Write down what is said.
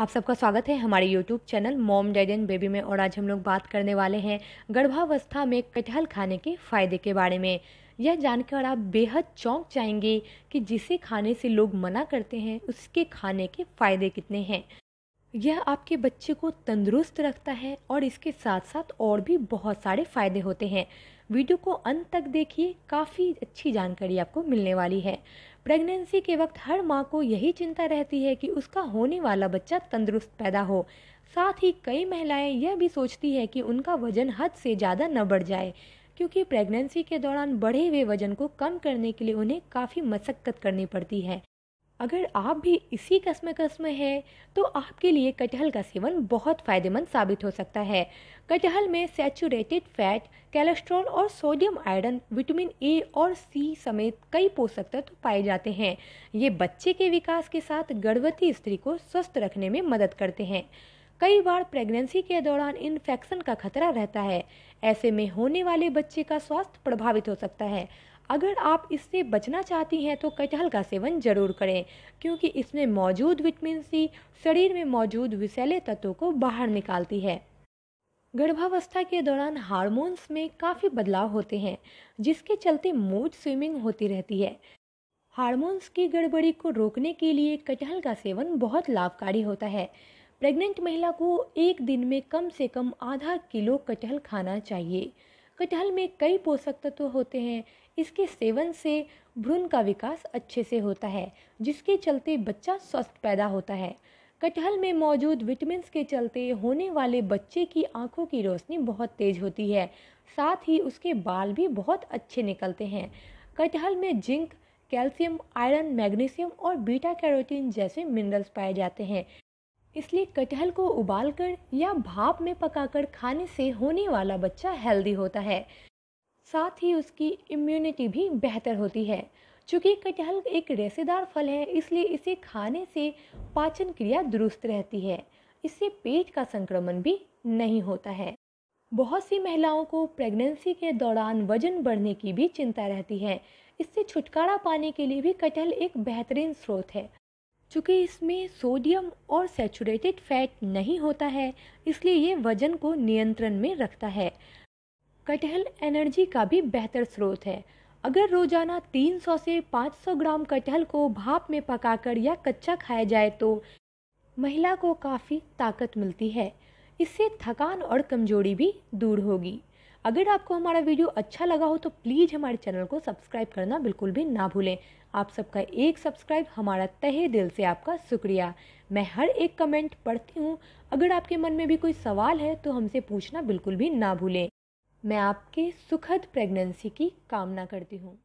आप सबका स्वागत है हमारे YouTube channel mom dad and baby में और आज हम लोग बात करने वाले हैं गर्भावस्था में कटहल खाने के फायदे के बारे में यह जानकर आप बेहद चौंक जाएंगे कि जिसे खाने से लोग मना करते हैं उसके खाने के फायदे कितने हैं यह आपके बच्चे को तंदुरुस्त रखता है और इसके साथ साथ और भी बहुत सारे फ़ायदे होते हैं वीडियो को अंत तक देखिए काफ़ी अच्छी जानकारी आपको मिलने वाली है प्रेगनेंसी के वक्त हर माँ को यही चिंता रहती है कि उसका होने वाला बच्चा तंदुरुस्त पैदा हो साथ ही कई महिलाएं यह भी सोचती है कि उनका वजन हद से ज़्यादा न बढ़ जाए क्योंकि प्रेगनेंसी के दौरान बढ़े हुए वजन को कम करने के लिए उन्हें काफ़ी मशक्क़त करनी पड़ती है अगर आप भी इसी कस्म कस्म हैं तो आपके लिए कटहल का सेवन बहुत फ़ायदेमंद साबित हो सकता है कटहल में सैचुरेटेड फैट कैलेस्ट्रॉल और सोडियम आयरन विटामिन ए और सी समेत कई पोषक तत्व पाए जाते हैं ये बच्चे के विकास के साथ गर्भवती स्त्री को स्वस्थ रखने में मदद करते हैं कई बार प्रेगनेंसी के दौरान इन्फेक्शन का खतरा रहता है ऐसे में होने वाले बच्चे का स्वास्थ्य प्रभावित हो सकता है अगर आप इससे बचना चाहती हैं तो कटहल का सेवन जरूर करें क्योंकि इसमें मौजूद विटामिन सी शरीर में मौजूद विषैले तत्वों को बाहर निकालती है गर्भावस्था के दौरान हार्मोन्स में काफ़ी बदलाव होते हैं जिसके चलते मूड स्विमिंग होती रहती है हार्मोन्स की गड़बड़ी को रोकने के लिए कटहल का सेवन बहुत लाभकारी होता है प्रेग्नेंट महिला को एक दिन में कम से कम आधा किलो कटहल खाना चाहिए कटहल में कई पोषक तत्व होते हैं इसके सेवन से भ्रूण का विकास अच्छे से होता है जिसके चलते बच्चा स्वस्थ पैदा होता है कटहल में मौजूद विटामिन के चलते होने वाले बच्चे की आंखों की रोशनी बहुत तेज होती है साथ ही उसके बाल भी बहुत अच्छे निकलते हैं कटहल में जिंक कैल्शियम आयरन मैग्नीशियम और बीटा कैरोटीन जैसे मिनरल्स पाए जाते हैं इसलिए कटहल को उबालकर या भाप में पकाकर खाने से होने वाला बच्चा हेल्दी होता है साथ ही उसकी इम्यूनिटी भी बेहतर होती है चूँकि कटहल एक रेसेदार फल है इसलिए इसे खाने से पाचन क्रिया दुरुस्त रहती है इससे पेट का संक्रमण भी नहीं होता है बहुत सी महिलाओं को प्रेगनेंसी के दौरान वजन बढ़ने की भी चिंता रहती है इससे छुटकारा पाने के लिए भी कटहल एक बेहतरीन स्रोत है चूँकि इसमें सोडियम और सेचुरेटेड फैट नहीं होता है इसलिए ये वजन को नियंत्रण में रखता है कटहल एनर्जी का भी बेहतर स्रोत है अगर रोजाना 300 से 500 ग्राम कटहल को भाप में पकाकर या कच्चा खाया जाए तो महिला को काफ़ी ताकत मिलती है इससे थकान और कमजोरी भी दूर होगी अगर आपको हमारा वीडियो अच्छा लगा हो तो प्लीज़ हमारे चैनल को सब्सक्राइब करना बिल्कुल भी ना भूलें आप सबका एक सब्सक्राइब हमारा तहे दिल से आपका शुक्रिया मैं हर एक कमेंट पढ़ती हूँ अगर आपके मन में भी कोई सवाल है तो हमसे पूछना बिल्कुल भी ना भूलें मैं आपके सुखद प्रेगनेंसी की कामना करती हूँ